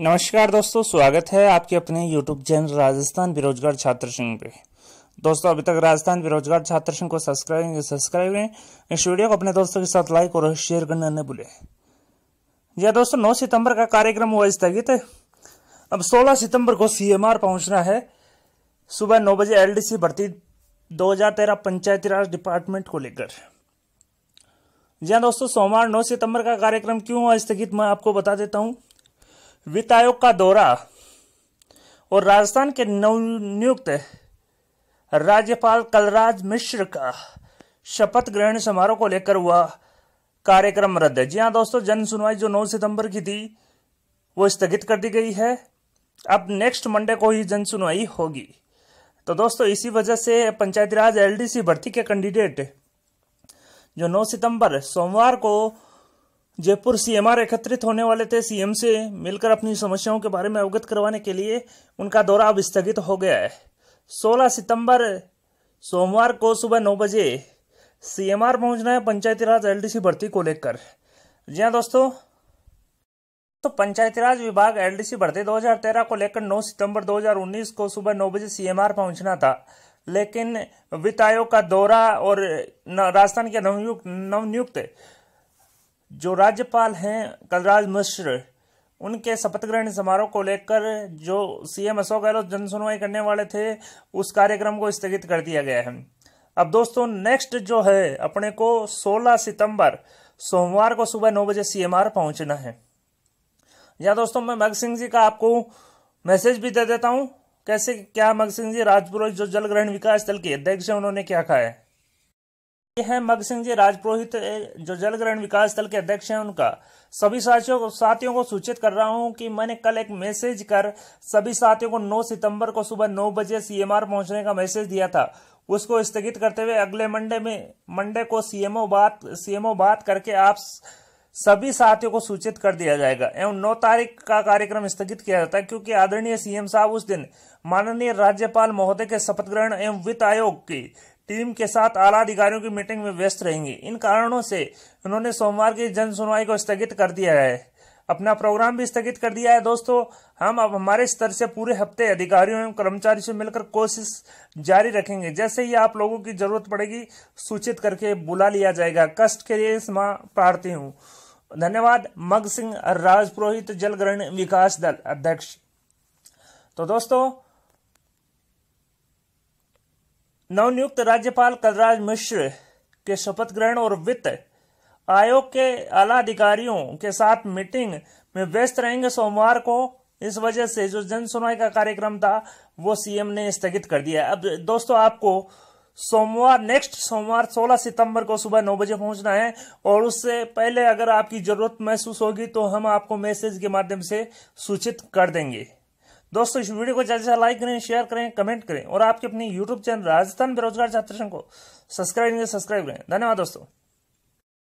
नमस्कार दोस्तों स्वागत है आपके अपने यूट्यूब चैनल राजस्थान बेरोजगार छात्र संघ पे दोस्तों अभी तक राजस्थान बेरोजगार छात्र संघ को सब्सक्राइब सब्सक्राइब करें इस वीडियो को अपने दोस्तों के साथ लाइक और शेयर करना न भूले यह दोस्तों नौ सितंबर का कार्यक्रम हुआ स्थगित है अब सोलह सितंबर को सीएमआर पहुंचना है सुबह नौ बजे एल भर्ती दो पंचायती राज डिपार्टमेंट को लेकर जी दोस्तों सोमवार नौ सितंबर का कार्यक्रम क्यों हुआ स्थगित मैं आपको बता देता हूँ वित्त आयोग का दौरा और राजस्थान के नवनियुक्त राज्यपाल कलराज मिश्र का शपथ ग्रहण समारोह को लेकर हुआ कार्यक्रम रद्द है जी हाँ दोस्तों जन सुनवाई जो 9 सितंबर की थी वो स्थगित कर दी गई है अब नेक्स्ट मंडे को ही जन सुनवाई होगी तो दोस्तों इसी वजह से पंचायती राज एलडीसी भर्ती के कैंडिडेट जो 9 सितंबर सोमवार को जयपुर सीएमआर एकत्रित होने वाले थे सीएम से मिलकर अपनी समस्याओं के बारे में अवगत करवाने के लिए उनका दौरा अब स्थगित हो गया है 16 सितंबर सोमवार को सुबह नौ बजे सीएमआर पहुंचना है पंचायती राज एलडीसी भर्ती को लेकर जी हाँ दोस्तों तो पंचायती राज विभाग एलडीसी भर्ती 2013 को लेकर 9 सितंबर 2019 को सुबह नौ बजे सीएमआर पहुंचना था लेकिन वित्त आयोग का दौरा और राजस्थान के नवनियुक्त नवनियुक्त जो राज्यपाल हैं कलराज मिश्र उनके शपथ ग्रहण समारोह को लेकर जो सीएम अशोक गहलोत जनसुनवाई करने वाले थे उस कार्यक्रम को स्थगित कर दिया गया है अब दोस्तों नेक्स्ट जो है अपने को 16 सितंबर सोमवार को सुबह नौ बजे सीएमआर पहुंचना है या दोस्तों मैं मगत सिंह जी का आपको मैसेज भी दे देता हूं कैसे क्या भगत सिंह जी राजपुर जो जल ग्रहण विकास दल के अध्यक्ष है उन्होंने क्या कहा है ये है मग सिंह जी राजपुरोहित जो जल ग्रहण विकास दल के अध्यक्ष हैं उनका सभी साथियों को साथियों को सूचित कर रहा हूं कि मैंने कल एक मैसेज कर सभी साथियों को 9 सितंबर को सुबह 9 बजे सीएमआर पहुंचने का मैसेज दिया था उसको स्थगित करते हुए अगले मंडे में मंडे को सीएमओ बात सीएमओ बात करके आप सभी साथियों को सूचित कर दिया जाएगा एवं नौ तारीख का कार्यक्रम स्थगित किया जाता है क्योंकि आदरणीय सीएम साहब उस दिन माननीय राज्यपाल महोदय के शपथ ग्रहण एवं वित्त आयोग की टीम के साथ आला अधिकारियों की मीटिंग में व्यस्त रहेंगे इन कारणों से उन्होंने सोमवार की जन सुनवाई को स्थगित कर दिया है अपना प्रोग्राम भी स्थगित कर दिया है दोस्तों हम अब हमारे स्तर से पूरे हफ्ते अधिकारियों एवं कर्मचारियों से मिलकर कोशिश जारी रखेंगे जैसे ही आप लोगों की जरूरत पड़ेगी सूचित करके बुला लिया जाएगा कष्ट के लिए क्षमा प्रार्थी हूँ धन्यवाद मग सिंह राजपुरोहित जलग्रहण विकास दल अध्यक्ष तो दोस्तों नवनियुक्त राज्यपाल कलराज मिश्र के शपथ ग्रहण और वित्त आयोग के आला अधिकारियों के साथ मीटिंग में व्यस्त रहेंगे सोमवार को इस वजह से जो जन सुनवाई का कार्यक्रम था वो सीएम ने स्थगित कर दिया अब दोस्तों आपको सोमवार नेक्स्ट सोमवार 16 सितंबर को सुबह नौ बजे पहुंचना है और उससे पहले अगर आपकी जरूरत महसूस होगी तो हम आपको मैसेज के माध्यम से सूचित कर देंगे दोस्तों इस वीडियो को ज्यादा से लाइक करें शेयर करें कमेंट करें और आपके अपने यूट्यूब चैनल राजस्थान बेरोजगार छात्र संघ को सब्सक्राइब सब्सक्राइब करें धन्यवाद दोस्तों